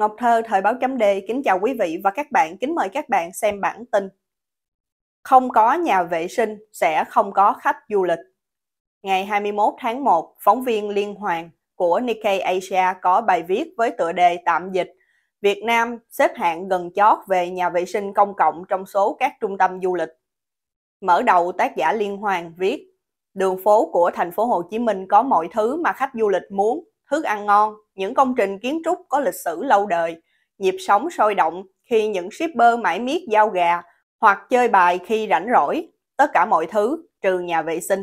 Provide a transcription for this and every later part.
Ngọc Thơ, Thời báo chấm Đề kính chào quý vị và các bạn, kính mời các bạn xem bản tin. Không có nhà vệ sinh sẽ không có khách du lịch. Ngày 21 tháng 1, phóng viên Liên Hoàng của Nikkei Asia có bài viết với tựa đề tạm dịch Việt Nam xếp hạng gần chót về nhà vệ sinh công cộng trong số các trung tâm du lịch. Mở đầu tác giả Liên Hoàng viết Đường phố của thành phố Hồ Chí Minh có mọi thứ mà khách du lịch muốn, thức ăn ngon, những công trình kiến trúc có lịch sử lâu đời, nhịp sống sôi động khi những shipper mãi miết giao gà hoặc chơi bài khi rảnh rỗi, tất cả mọi thứ trừ nhà vệ sinh.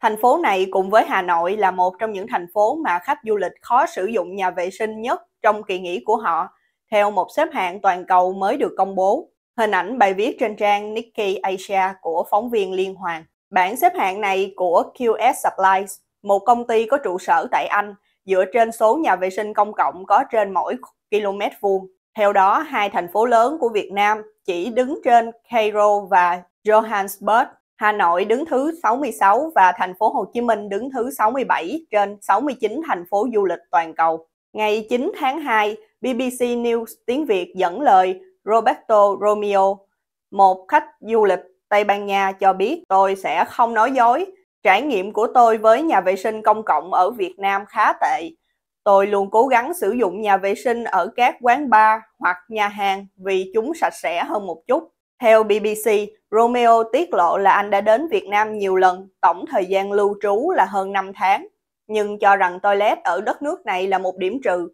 Thành phố này cùng với Hà Nội là một trong những thành phố mà khách du lịch khó sử dụng nhà vệ sinh nhất trong kỳ nghỉ của họ, theo một xếp hạng toàn cầu mới được công bố. Hình ảnh bài viết trên trang Nikkei Asia của phóng viên Liên Hoàng. Bản xếp hạng này của QS Supplies, một công ty có trụ sở tại Anh, dựa trên số nhà vệ sinh công cộng có trên mỗi km vuông. Theo đó, hai thành phố lớn của Việt Nam chỉ đứng trên Cairo và Johannesburg. Hà Nội đứng thứ 66 và thành phố Hồ Chí Minh đứng thứ 67 trên 69 thành phố du lịch toàn cầu. Ngày 9 tháng 2, BBC News tiếng Việt dẫn lời Roberto Romeo, một khách du lịch Tây Ban Nha cho biết tôi sẽ không nói dối Trải nghiệm của tôi với nhà vệ sinh công cộng ở Việt Nam khá tệ. Tôi luôn cố gắng sử dụng nhà vệ sinh ở các quán bar hoặc nhà hàng vì chúng sạch sẽ hơn một chút. Theo BBC, Romeo tiết lộ là anh đã đến Việt Nam nhiều lần, tổng thời gian lưu trú là hơn 5 tháng, nhưng cho rằng toilet ở đất nước này là một điểm trừ.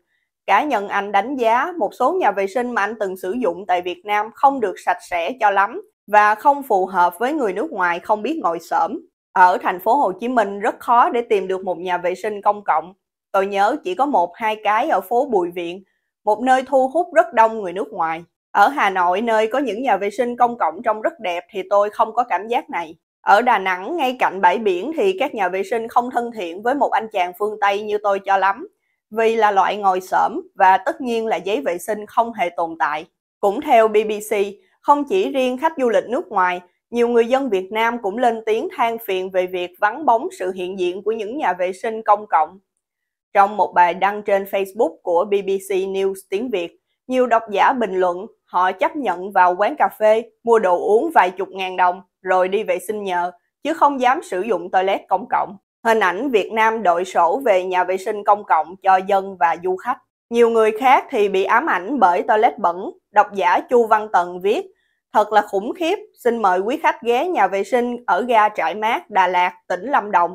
Cá nhân anh đánh giá một số nhà vệ sinh mà anh từng sử dụng tại Việt Nam không được sạch sẽ cho lắm và không phù hợp với người nước ngoài không biết ngồi xổm ở thành phố Hồ Chí Minh rất khó để tìm được một nhà vệ sinh công cộng. Tôi nhớ chỉ có một hai cái ở phố Bùi Viện, một nơi thu hút rất đông người nước ngoài. Ở Hà Nội nơi có những nhà vệ sinh công cộng trông rất đẹp thì tôi không có cảm giác này. Ở Đà Nẵng ngay cạnh bãi biển thì các nhà vệ sinh không thân thiện với một anh chàng phương Tây như tôi cho lắm, vì là loại ngồi xổm và tất nhiên là giấy vệ sinh không hề tồn tại. Cũng theo BBC, không chỉ riêng khách du lịch nước ngoài nhiều người dân Việt Nam cũng lên tiếng than phiền về việc vắng bóng sự hiện diện của những nhà vệ sinh công cộng. Trong một bài đăng trên Facebook của BBC News tiếng Việt, nhiều độc giả bình luận họ chấp nhận vào quán cà phê, mua đồ uống vài chục ngàn đồng rồi đi vệ sinh nhờ, chứ không dám sử dụng toilet công cộng. Hình ảnh Việt Nam đội sổ về nhà vệ sinh công cộng cho dân và du khách. Nhiều người khác thì bị ám ảnh bởi toilet bẩn. Độc giả Chu Văn Tần viết, thật là khủng khiếp. Xin mời quý khách ghé nhà vệ sinh ở ga Trại Mát, Đà Lạt, tỉnh Lâm Đồng.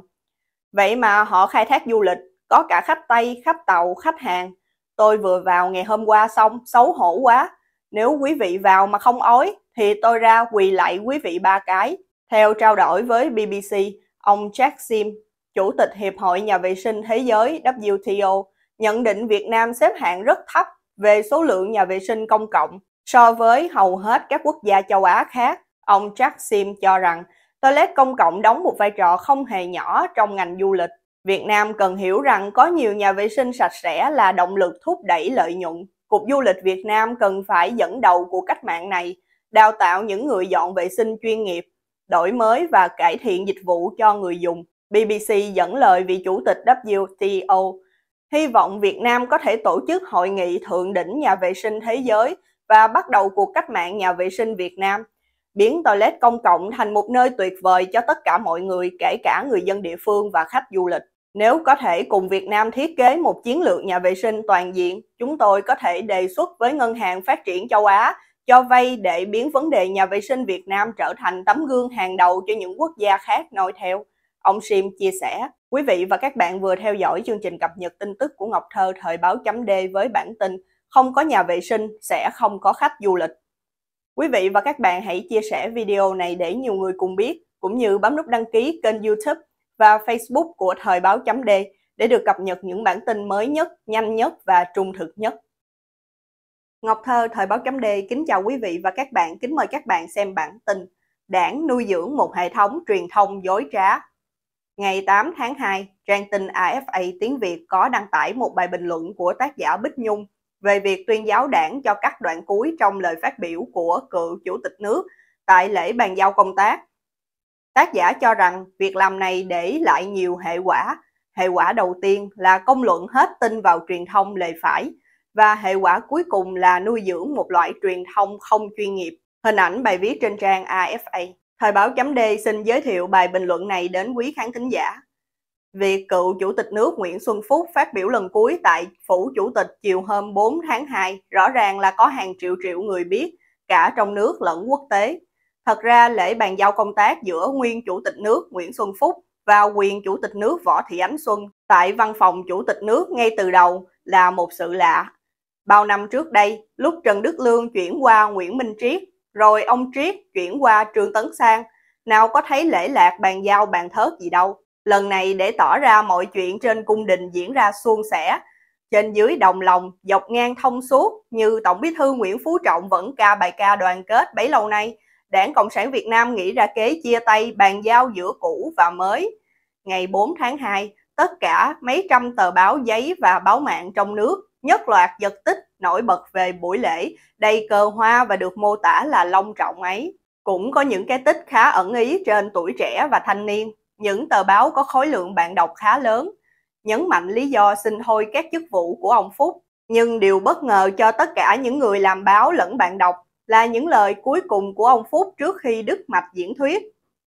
Vậy mà họ khai thác du lịch, có cả khách Tây, khách tàu, khách hàng. Tôi vừa vào ngày hôm qua xong, xấu hổ quá. Nếu quý vị vào mà không ói, thì tôi ra quỳ lại quý vị ba cái. Theo trao đổi với BBC, ông Jack Sim, Chủ tịch Hiệp hội Nhà vệ sinh Thế giới WTO, nhận định Việt Nam xếp hạng rất thấp về số lượng nhà vệ sinh công cộng So với hầu hết các quốc gia châu Á khác, ông Jack Sim cho rằng toilet công cộng đóng một vai trò không hề nhỏ trong ngành du lịch. Việt Nam cần hiểu rằng có nhiều nhà vệ sinh sạch sẽ là động lực thúc đẩy lợi nhuận. Cục du lịch Việt Nam cần phải dẫn đầu của cách mạng này, đào tạo những người dọn vệ sinh chuyên nghiệp, đổi mới và cải thiện dịch vụ cho người dùng. BBC dẫn lời vị chủ tịch WTO, hy vọng Việt Nam có thể tổ chức hội nghị thượng đỉnh nhà vệ sinh thế giới – và bắt đầu cuộc cách mạng nhà vệ sinh Việt Nam, biến toilet công cộng thành một nơi tuyệt vời cho tất cả mọi người, kể cả người dân địa phương và khách du lịch. Nếu có thể cùng Việt Nam thiết kế một chiến lược nhà vệ sinh toàn diện, chúng tôi có thể đề xuất với Ngân hàng Phát triển Châu Á cho vay để biến vấn đề nhà vệ sinh Việt Nam trở thành tấm gương hàng đầu cho những quốc gia khác noi theo. Ông Sim chia sẻ, quý vị và các bạn vừa theo dõi chương trình cập nhật tin tức của Ngọc Thơ thời báo chấm D với bản tin không có nhà vệ sinh sẽ không có khách du lịch. Quý vị và các bạn hãy chia sẻ video này để nhiều người cùng biết, cũng như bấm nút đăng ký kênh YouTube và Facebook của Thời báo chấm D để được cập nhật những bản tin mới nhất, nhanh nhất và trung thực nhất. Ngọc Thơ, Thời báo chấm D kính chào quý vị và các bạn, kính mời các bạn xem bản tin Đảng nuôi dưỡng một hệ thống truyền thông dối trá. Ngày 8 tháng 2, trang tin AFA tiếng Việt có đăng tải một bài bình luận của tác giả Bích Nhung về việc tuyên giáo đảng cho các đoạn cuối trong lời phát biểu của cựu chủ tịch nước tại lễ bàn giao công tác. Tác giả cho rằng việc làm này để lại nhiều hệ quả. Hệ quả đầu tiên là công luận hết tin vào truyền thông lề phải và hệ quả cuối cùng là nuôi dưỡng một loại truyền thông không chuyên nghiệp. Hình ảnh bài viết trên trang AFA. Thời báo chấm D xin giới thiệu bài bình luận này đến quý khán thính giả. Việc cựu Chủ tịch nước Nguyễn Xuân Phúc phát biểu lần cuối tại Phủ Chủ tịch chiều hôm 4 tháng 2 rõ ràng là có hàng triệu triệu người biết, cả trong nước lẫn quốc tế. Thật ra lễ bàn giao công tác giữa nguyên Chủ tịch nước Nguyễn Xuân Phúc và quyền Chủ tịch nước Võ Thị Ánh Xuân tại văn phòng Chủ tịch nước ngay từ đầu là một sự lạ. Bao năm trước đây, lúc Trần Đức Lương chuyển qua Nguyễn Minh Triết, rồi ông Triết chuyển qua Trương Tấn Sang, nào có thấy lễ lạc bàn giao bàn thớt gì đâu lần này để tỏ ra mọi chuyện trên cung đình diễn ra suôn sẻ trên dưới đồng lòng dọc ngang thông suốt như tổng bí thư nguyễn phú trọng vẫn ca bài ca đoàn kết bấy lâu nay đảng cộng sản việt nam nghĩ ra kế chia tay bàn giao giữa cũ và mới ngày 4 tháng 2 tất cả mấy trăm tờ báo giấy và báo mạng trong nước nhất loạt giật tích nổi bật về buổi lễ đầy cờ hoa và được mô tả là long trọng ấy cũng có những cái tích khá ẩn ý trên tuổi trẻ và thanh niên những tờ báo có khối lượng bạn đọc khá lớn, nhấn mạnh lý do xin thôi các chức vụ của ông Phúc. Nhưng điều bất ngờ cho tất cả những người làm báo lẫn bạn đọc là những lời cuối cùng của ông Phúc trước khi đứt mạch diễn thuyết.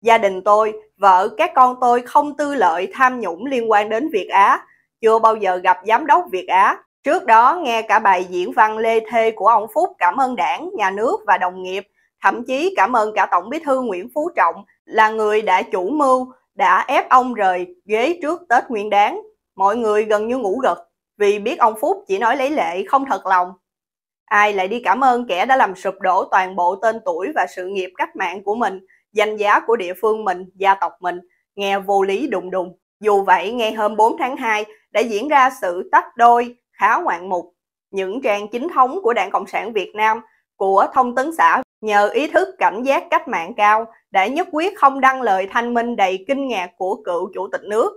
Gia đình tôi, vợ, các con tôi không tư lợi tham nhũng liên quan đến Việt Á, chưa bao giờ gặp giám đốc Việt Á. Trước đó nghe cả bài diễn văn lê thê của ông Phúc cảm ơn đảng, nhà nước và đồng nghiệp, thậm chí cảm ơn cả Tổng bí thư Nguyễn Phú Trọng là người đã chủ mưu đã ép ông rời ghế trước Tết Nguyên Đán. Mọi người gần như ngủ gật vì biết ông Phúc chỉ nói lấy lệ không thật lòng. Ai lại đi cảm ơn kẻ đã làm sụp đổ toàn bộ tên tuổi và sự nghiệp cách mạng của mình, danh giá của địa phương mình, gia tộc mình, nghe vô lý đùng đùng. Dù vậy, ngay hôm 4 tháng 2 đã diễn ra sự tách đôi khá ngoạn mục. Những trang chính thống của Đảng Cộng sản Việt Nam, của thông tấn xã nhờ ý thức cảnh giác cách mạng cao đã nhất quyết không đăng lời thanh minh đầy kinh ngạc của cựu chủ tịch nước,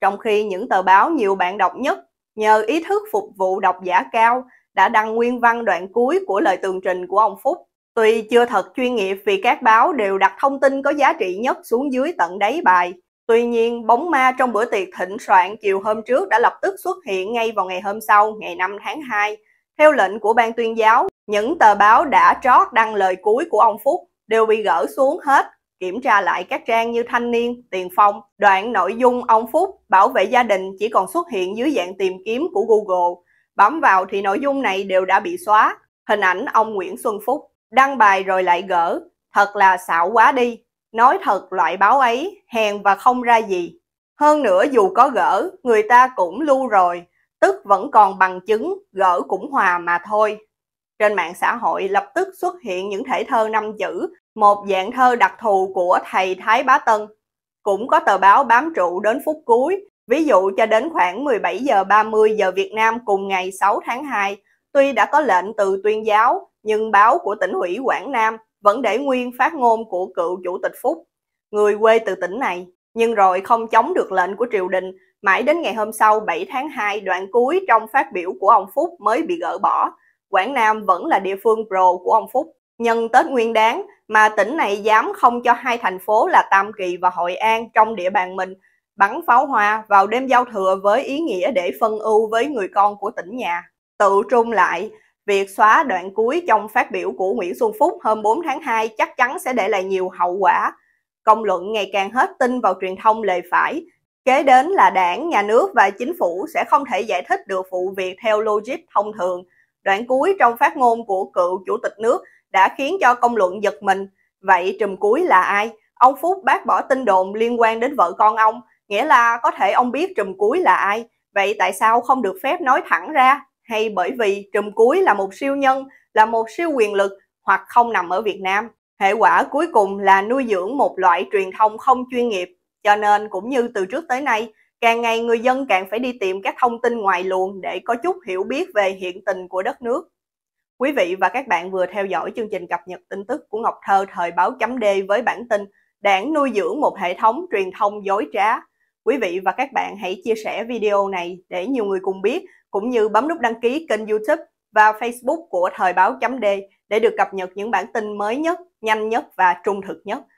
trong khi những tờ báo nhiều bạn đọc nhất nhờ ý thức phục vụ độc giả cao đã đăng nguyên văn đoạn cuối của lời tường trình của ông Phúc. Tuy chưa thật chuyên nghiệp vì các báo đều đặt thông tin có giá trị nhất xuống dưới tận đáy bài, tuy nhiên bóng ma trong bữa tiệc thịnh soạn chiều hôm trước đã lập tức xuất hiện ngay vào ngày hôm sau, ngày 5 tháng 2, theo lệnh của ban tuyên giáo những tờ báo đã trót đăng lời cuối của ông Phúc đều bị gỡ xuống hết. Kiểm tra lại các trang như Thanh Niên, Tiền Phong, đoạn nội dung ông Phúc bảo vệ gia đình chỉ còn xuất hiện dưới dạng tìm kiếm của Google. Bấm vào thì nội dung này đều đã bị xóa. Hình ảnh ông Nguyễn Xuân Phúc đăng bài rồi lại gỡ. Thật là xạo quá đi. Nói thật loại báo ấy hèn và không ra gì. Hơn nữa dù có gỡ, người ta cũng lưu rồi, tức vẫn còn bằng chứng, gỡ cũng hòa mà thôi trên mạng xã hội lập tức xuất hiện những thể thơ năm chữ, một dạng thơ đặc thù của thầy Thái Bá Tân. Cũng có tờ báo bám trụ đến phút cuối, ví dụ cho đến khoảng 17 giờ 30 giờ Việt Nam cùng ngày 6 tháng 2, tuy đã có lệnh từ tuyên giáo, nhưng báo của tỉnh ủy Quảng Nam vẫn để nguyên phát ngôn của cựu chủ tịch Phúc, người quê từ tỉnh này, nhưng rồi không chống được lệnh của triều đình, mãi đến ngày hôm sau 7 tháng 2 đoạn cuối trong phát biểu của ông Phúc mới bị gỡ bỏ, Quảng Nam vẫn là địa phương pro của ông Phúc. Nhân Tết Nguyên đáng mà tỉnh này dám không cho hai thành phố là Tam Kỳ và Hội An trong địa bàn mình bắn pháo hoa vào đêm giao thừa với ý nghĩa để phân ưu với người con của tỉnh nhà. Tự trung lại, việc xóa đoạn cuối trong phát biểu của Nguyễn Xuân Phúc hôm 4 tháng 2 chắc chắn sẽ để lại nhiều hậu quả. Công luận ngày càng hết tin vào truyền thông lề phải. Kế đến là đảng, nhà nước và chính phủ sẽ không thể giải thích được vụ việc theo logic thông thường – đoạn cuối trong phát ngôn của cựu chủ tịch nước đã khiến cho công luận giật mình. Vậy trùm cuối là ai? Ông Phúc bác bỏ tin đồn liên quan đến vợ con ông, nghĩa là có thể ông biết trùm cuối là ai. Vậy tại sao không được phép nói thẳng ra? Hay bởi vì trùm cuối là một siêu nhân, là một siêu quyền lực hoặc không nằm ở Việt Nam? Hệ quả cuối cùng là nuôi dưỡng một loại truyền thông không chuyên nghiệp. Cho nên cũng như từ trước tới nay, Càng ngày người dân càng phải đi tìm các thông tin ngoài luồng để có chút hiểu biết về hiện tình của đất nước. Quý vị và các bạn vừa theo dõi chương trình cập nhật tin tức của Ngọc Thơ thời báo chấm D với bản tin Đảng nuôi dưỡng một hệ thống truyền thông dối trá. Quý vị và các bạn hãy chia sẻ video này để nhiều người cùng biết, cũng như bấm nút đăng ký kênh YouTube và Facebook của Thời báo chấm D để được cập nhật những bản tin mới nhất, nhanh nhất và trung thực nhất.